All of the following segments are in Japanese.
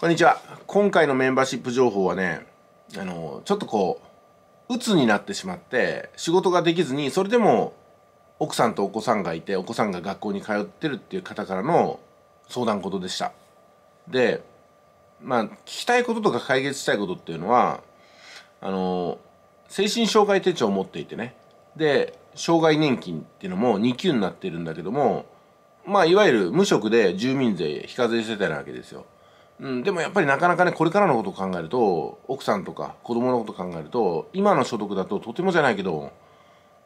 こんにちは今回のメンバーシップ情報はねあのちょっとこう鬱になってしまって仕事ができずにそれでも奥さんとお子さんがいてお子さんが学校に通ってるっていう方からの相談事でしたでまあ聞きたいこととか解決したいことっていうのはあの精神障害手帳を持っていてねで障害年金っていうのも2級になってるんだけどもまあいわゆる無職で住民税非課税世帯なわけですようん、でもやっぱりなかなかねこれからのことを考えると奥さんとか子供のことを考えると今の所得だととてもじゃないけど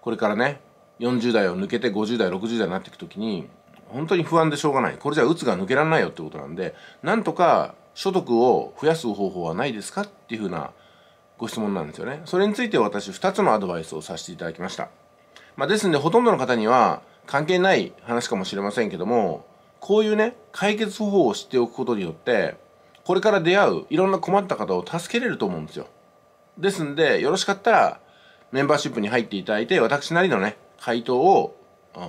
これからね40代を抜けて50代60代になっていく時に本当に不安でしょうがないこれじゃうつが抜けられないよってことなんでなんとか所得を増やす方法はないですかっていうふうなご質問なんですよねそれについて私2つのアドバイスをさせていただきました、まあ、ですんでほとんどの方には関係ない話かもしれませんけどもこういうね、解決方法を知っておくことによって、これから出会ういろんな困った方を助けれると思うんですよ。ですんで、よろしかったら、メンバーシップに入っていただいて、私なりのね、回答を、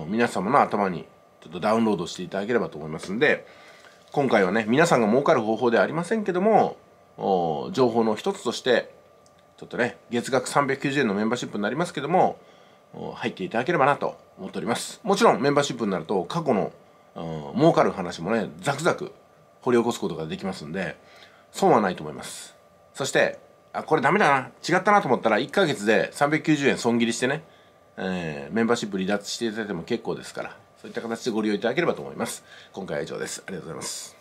皆様の頭にちょっとダウンロードしていただければと思いますんで、今回はね、皆さんが儲かる方法ではありませんけども、情報の一つとして、ちょっとね、月額390円のメンバーシップになりますけども、入っていただければなと思っております。もちろんメンバーシップになると過去のうん、儲かる話もねザクザク掘り起こすことができますんで損はないと思いますそしてあこれダメだな違ったなと思ったら1ヶ月で390円損切りしてね、えー、メンバーシップ離脱していただいても結構ですからそういった形でご利用いただければと思います今回は以上ですありがとうございます